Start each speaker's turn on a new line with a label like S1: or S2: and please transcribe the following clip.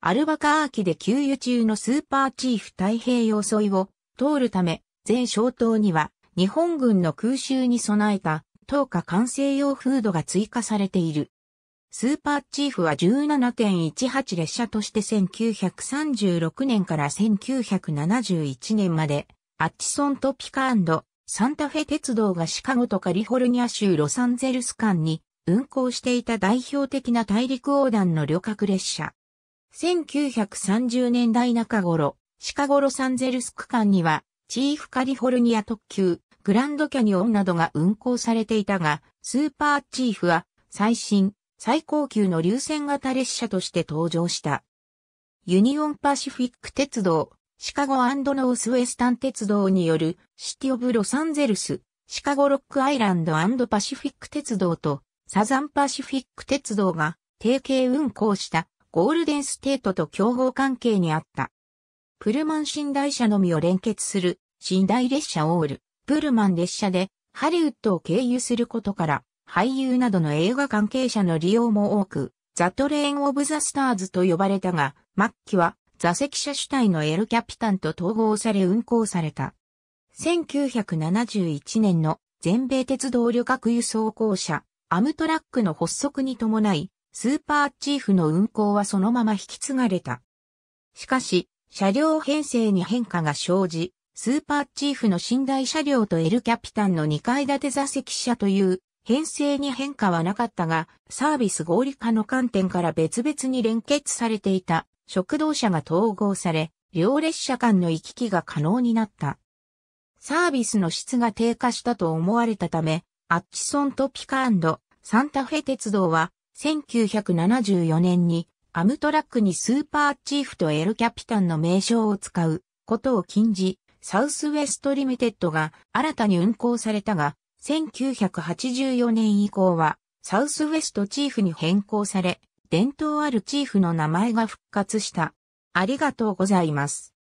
S1: アルバカーキで給油中のスーパーチーフ太平洋沿いを通るため、全小島には日本軍の空襲に備えた東下完成用フードが追加されている。スーパーチーフは17.18列車として1936年から1971年まで、アッチソントピカサンタフェ鉄道がシカゴとカリフォルニア州ロサンゼルス間に運行していた代表的な大陸横断の旅客列車。1930年代中頃、シカゴロサンゼルス区間には、チーフカリフォルニア特急、グランドキャニオンなどが運行されていたが、スーパーチーフは、最新、最高級の流線型列車として登場した。ユニオンパシフィック鉄道、シカゴノースウェスタン鉄道による、シティオブロサンゼルス、シカゴロックアイランドパシフィック鉄道と、サザンパシフィック鉄道が、提携運行したゴールデンステートと競合関係にあった。プルマン寝台車のみを連結する寝台列車オール、プルマン列車でハリウッドを経由することから、俳優などの映画関係者の利用も多く、ザ・トレーン・オブ・ザ・スターズと呼ばれたが、末期は座席車主体のエル・キャピタンと統合され運行された。1971年の全米鉄道旅客輸送公社、アムトラックの発足に伴い、スーパーチーフの運行はそのまま引き継がれた。しかし、車両編成に変化が生じ、スーパーチーフの寝台車両と L キャピタンの2階建て座席車という編成に変化はなかったが、サービス合理化の観点から別々に連結されていた食堂車が統合され、両列車間の行き来が可能になった。サービスの質が低下したと思われたため、アッチソンとピカサンタフェ鉄道は1974年にアムトラックにスーパーチーフとエルキャピタンの名称を使うことを禁じ、サウスウェストリミテッドが新たに運行されたが、1984年以降はサウスウェストチーフに変更され、伝統あるチーフの名前が復活した。ありがとうございます。